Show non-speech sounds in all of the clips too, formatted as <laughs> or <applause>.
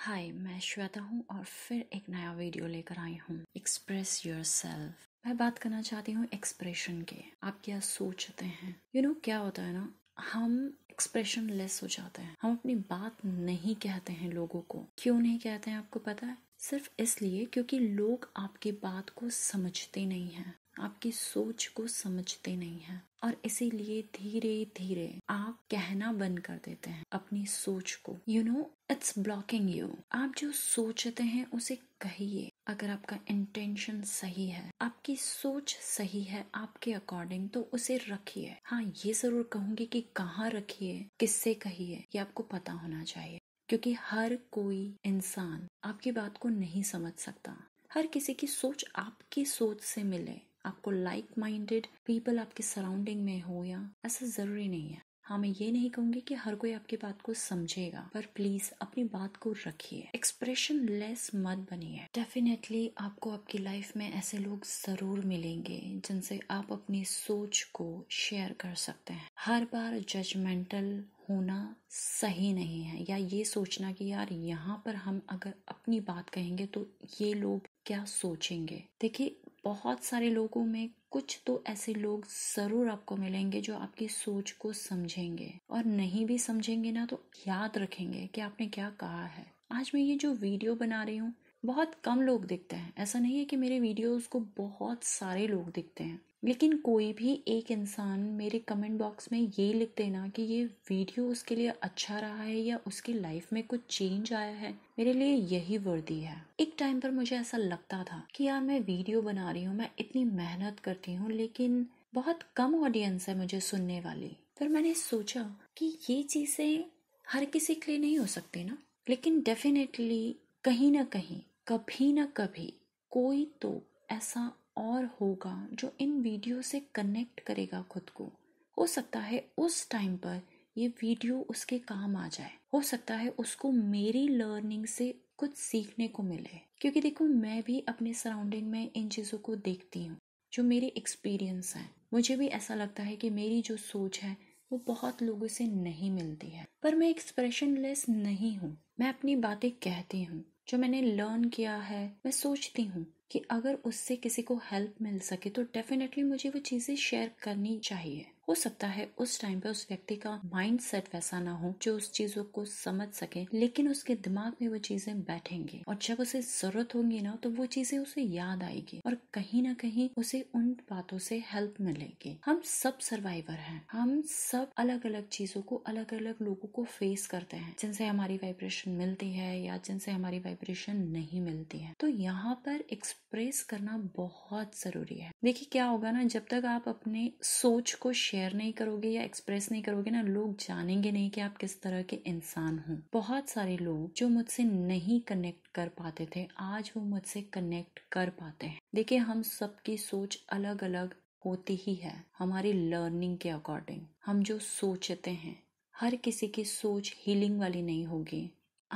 हाय मैं श्वेता हूँ और फिर एक नया वीडियो लेकर आई हूँ एक्सप्रेस योर सेल्फ मैं बात करना चाहती हूँ एक्सप्रेशन के आप क्या सोचते हैं यू you नो know, क्या होता है ना हम एक्सप्रेशन लेस हो जाते हैं हम अपनी बात नहीं कहते हैं लोगों को क्यों नहीं कहते हैं आपको पता है सिर्फ इसलिए क्योंकि लोग आपकी बात को समझते नहीं हैं आपकी सोच को समझते नहीं है और इसीलिए धीरे धीरे आप कहना बंद कर देते हैं अपनी सोच को you know it's blocking you आप जो सोचते हैं उसे कहिए अगर आपका इंटेंशन सही है आपकी सोच सही है आपके अकॉर्डिंग तो उसे रखिए हाँ ये जरूर कहूंगी कि कहाँ रखिए किससे कहिए ये आपको पता होना चाहिए क्योंकि हर कोई इंसान आपकी बात को नहीं समझ सकता हर किसी की सोच आपकी सोच से मिले आपको लाइक माइंडेड पीपल आपके सराउंडिंग में हो या ऐसा ज़रूरी नहीं है हाँ मैं ये नहीं कहूंगी कि हर कोई आपकी बात को समझेगा पर प्लीज अपनी बात को रखिए एक्सप्रेशन लेस मत बनिए डेफिनेटली आपको आपकी लाइफ में ऐसे लोग जरूर मिलेंगे जिनसे आप अपनी सोच को शेयर कर सकते हैं हर बार जजमेंटल होना सही नहीं है या ये सोचना कि यार यहाँ पर हम अगर अपनी बात कहेंगे तो ये लोग क्या सोचेंगे देखिए बहुत सारे लोगों में कुछ तो ऐसे लोग ज़रूर आपको मिलेंगे जो आपकी सोच को समझेंगे और नहीं भी समझेंगे ना तो याद रखेंगे कि आपने क्या कहा है आज मैं ये जो वीडियो बना रही हूँ बहुत कम लोग दिखते हैं ऐसा नहीं है कि मेरे वीडियोस को बहुत सारे लोग दिखते हैं लेकिन कोई भी एक इंसान मेरे कमेंट बॉक्स में ये लिख देना कि ये वीडियो उसके लिए अच्छा रहा है या उसकी लाइफ में कुछ चेंज आया है मेरे लिए यही वर्दी है एक टाइम पर मुझे ऐसा लगता था कि यार मैं वीडियो बना रही हूँ मैं इतनी मेहनत करती हूँ लेकिन बहुत कम ऑडियंस है मुझे सुनने वाली फिर मैंने सोचा कि ये चीज़ें हर किसी के लिए नहीं हो सकती ना लेकिन डेफिनेटली कहीं ना कहीं कभी ना कभी कोई तो ऐसा और होगा जो इन वीडियो से कनेक्ट करेगा खुद को हो सकता है उस टाइम पर ये वीडियो उसके काम आ जाए हो सकता है उसको मेरी लर्निंग से कुछ सीखने को मिले क्योंकि देखो मैं भी अपने सराउंडिंग में इन चीज़ों को देखती हूँ जो मेरे एक्सपीरियंस हैं मुझे भी ऐसा लगता है कि मेरी जो सोच है वो बहुत लोगों से नहीं मिलती है पर मैं एक्सप्रेशन लेस नहीं हूँ मैं अपनी बातें कहती हूँ जो मैंने लर्न किया है मैं सोचती हूँ कि अगर उससे किसी को हेल्प मिल सके तो डेफिनेटली मुझे वो चीज़ें शेयर करनी चाहिए हो सकता है उस टाइम पे उस व्यक्ति का माइंड सेट वैसा ना हो जो उस चीजों को समझ सके लेकिन उसके दिमाग में वो चीजें बैठेंगे और जब उसे जरूरत होगी ना तो वो चीजें उसे याद आएगी और कहीं ना कहीं उसे उन बातों से हेल्प मिलेगी हम सब सर्वाइवर हैं हम सब अलग अलग चीजों को अलग अलग लोगों को फेस करते हैं जिनसे हमारी वाइब्रेशन मिलती है या जिनसे हमारी वाइब्रेशन नहीं मिलती है तो यहाँ पर एक्सप्रेस करना बहुत जरूरी है देखिए क्या होगा ना जब तक आप अपने सोच को शेयर शेयर नहीं करोगे या एक्सप्रेस नहीं करोगे ना लोग जानेंगे नहीं कि आप किस तरह के इंसान हो बहुत सारे लोग जो मुझसे नहीं कनेक्ट कर पाते थे आज वो मुझसे कनेक्ट कर पाते हैं देखिए हम सबकी सोच अलग अलग होती ही है हमारी लर्निंग के अकॉर्डिंग हम जो सोचते हैं हर किसी की सोच हीलिंग वाली नहीं होगी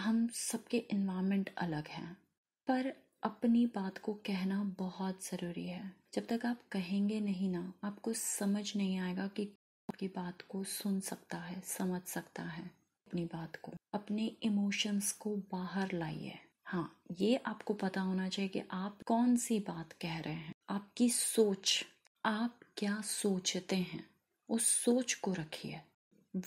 हम सबके इन्वायरमेंट अलग हैं पर अपनी बात को कहना बहुत ज़रूरी है जब तक आप कहेंगे नहीं ना आपको समझ नहीं आएगा कि आपकी बात को सुन सकता है समझ सकता है अपनी बात को अपने इमोशंस को बाहर लाइए हाँ ये आपको पता होना चाहिए कि आप कौन सी बात कह रहे हैं आपकी सोच आप क्या सोचते हैं उस सोच को रखिए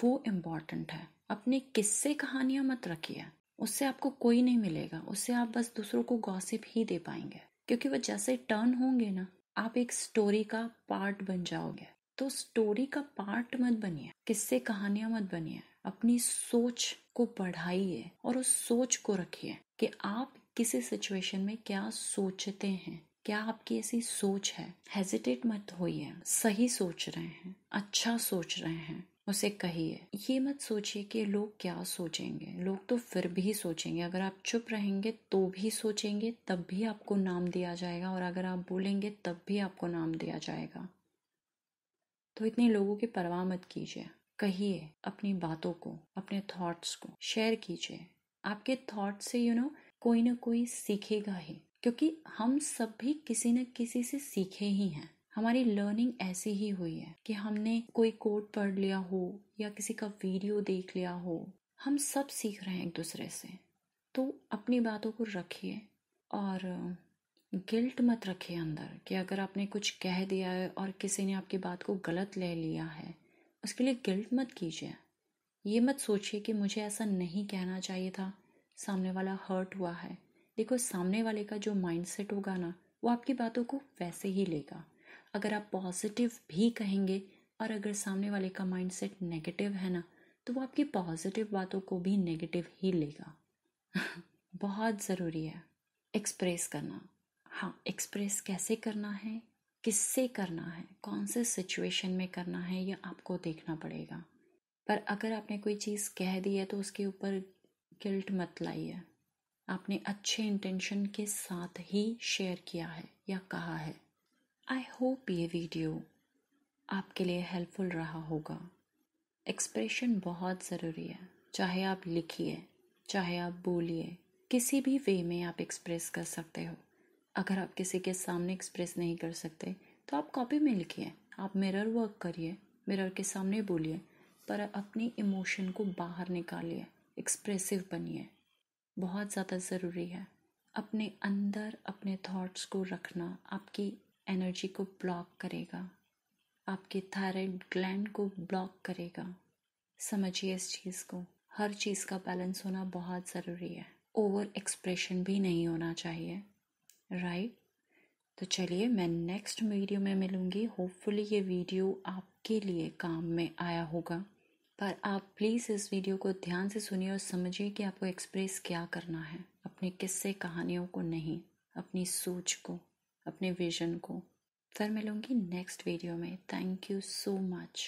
वो इम्पॉर्टेंट है अपने किस्से कहानियां मत रखिए उससे आपको कोई नहीं मिलेगा उससे आप बस दूसरों को गॉसिप ही दे पाएंगे क्योंकि वो जैसे टर्न होंगे ना आप एक स्टोरी का पार्ट बन जाओगे तो स्टोरी का पार्ट मत बनिए किससे कहानियां मत बनिए अपनी सोच को बढ़ाइए और उस सोच को रखिए कि आप किसी सिचुएशन में क्या सोचते हैं क्या आपकी ऐसी सोच है हेजिटेट मत होइए सही सोच रहे हैं अच्छा सोच रहे हैं उसे कहिए ये मत सोचिए कि लोग क्या सोचेंगे लोग तो फिर भी सोचेंगे अगर आप चुप रहेंगे तो भी सोचेंगे तब भी आपको नाम दिया जाएगा और अगर आप बोलेंगे तब भी आपको नाम दिया जाएगा तो इतने लोगों की परवाह मत कीजिए कहिए अपनी बातों को अपने थॉट्स को शेयर कीजिए आपके थॉट से यू you नो know, कोई ना कोई सीखेगा ही क्योंकि हम सब भी किसी न किसी से सीखे ही हैं हमारी लर्निंग ऐसी ही हुई है कि हमने कोई कोड पढ़ लिया हो या किसी का वीडियो देख लिया हो हम सब सीख रहे हैं एक दूसरे से तो अपनी बातों को रखिए और गिल्ट मत रखिए अंदर कि अगर आपने कुछ कह दिया है और किसी ने आपकी बात को गलत ले लिया है उसके लिए गिल्ट मत कीजिए ये मत सोचिए कि मुझे ऐसा नहीं कहना चाहिए था सामने वाला हर्ट हुआ है देखो सामने वाले का जो माइंडसेट होगा ना वो आपकी बातों को वैसे ही लेगा अगर आप पॉजिटिव भी कहेंगे और अगर सामने वाले का माइंडसेट नेगेटिव है ना तो वो आपकी पॉजिटिव बातों को भी नेगेटिव ही लेगा <laughs> बहुत ज़रूरी है एक्सप्रेस करना हाँ एक्सप्रेस कैसे करना है किससे करना है कौन से सिचुएशन में करना है ये आपको देखना पड़ेगा पर अगर आपने कोई चीज़ कह दी है तो उसके ऊपर गिल्ट मत लाइए आपने अच्छे इंटेंशन के साथ ही शेयर किया है या कहा है आई होप ये वीडियो आपके लिए हेल्पफुल रहा होगा एक्सप्रेशन बहुत ज़रूरी है चाहे आप लिखिए चाहे आप बोलिए किसी भी वे में आप एक्सप्रेस कर सकते हो अगर आप किसी के सामने एक्सप्रेस नहीं कर सकते तो आप कॉपी में लिखिए आप मिरर वर्क करिए मिरर के सामने बोलिए पर अपनी इमोशन को बाहर निकालिए एक्सप्रेसिव बनिए बहुत ज़्यादा ज़रूरी है अपने अंदर अपने थॉट्स को रखना आपकी एनर्जी को ब्लॉक करेगा आपके थायराइड ग्लैंड को ब्लॉक करेगा समझिए इस चीज़ को हर चीज़ का बैलेंस होना बहुत ज़रूरी है ओवर एक्सप्रेशन भी नहीं होना चाहिए राइट तो चलिए मैं नेक्स्ट वीडियो में मिलूँगी होपफुली ये वीडियो आपके लिए काम में आया होगा पर आप प्लीज़ इस वीडियो को ध्यान से सुनिए और समझिए कि आपको एक्सप्रेस क्या करना है अपने किस्से कहानियों को नहीं अपनी सोच को अपने विजन को फिर मिलूंगी नेक्स्ट वीडियो में थैंक यू सो मच